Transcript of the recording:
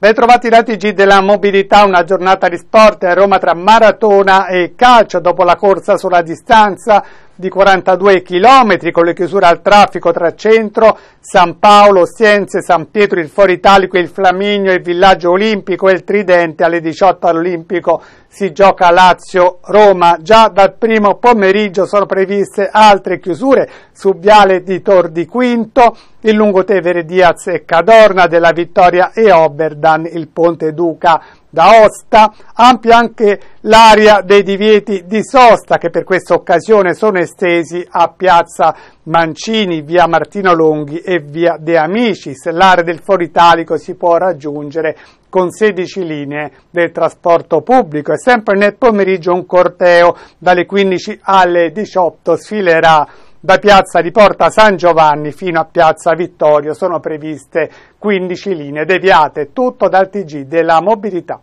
Ben trovati da TG della mobilità, una giornata di sport a Roma tra maratona e calcio dopo la corsa sulla distanza, di 42 km con le chiusure al traffico tra centro, San Paolo, Sienze, San Pietro, il Foro Italico, il Flaminio, il Villaggio Olimpico e il Tridente alle 18 all'Olimpico si gioca Lazio-Roma. Già dal primo pomeriggio sono previste altre chiusure su Viale di Tor di Quinto, il Lungotevere Diaz e Cadorna, della Vittoria e Oberdan, il Ponte Duca d'Aosta. Ampio anche l'area dei divieti di sosta che per questa occasione sono estesi a Piazza Mancini, via Martino Longhi e via De Amicis. L'area del Foro Italico si può raggiungere con 16 linee del trasporto pubblico e sempre nel pomeriggio un corteo dalle 15 alle 18 sfilerà da piazza di Porta San Giovanni fino a piazza Vittorio sono previste 15 linee deviate, tutto dal TG della mobilità.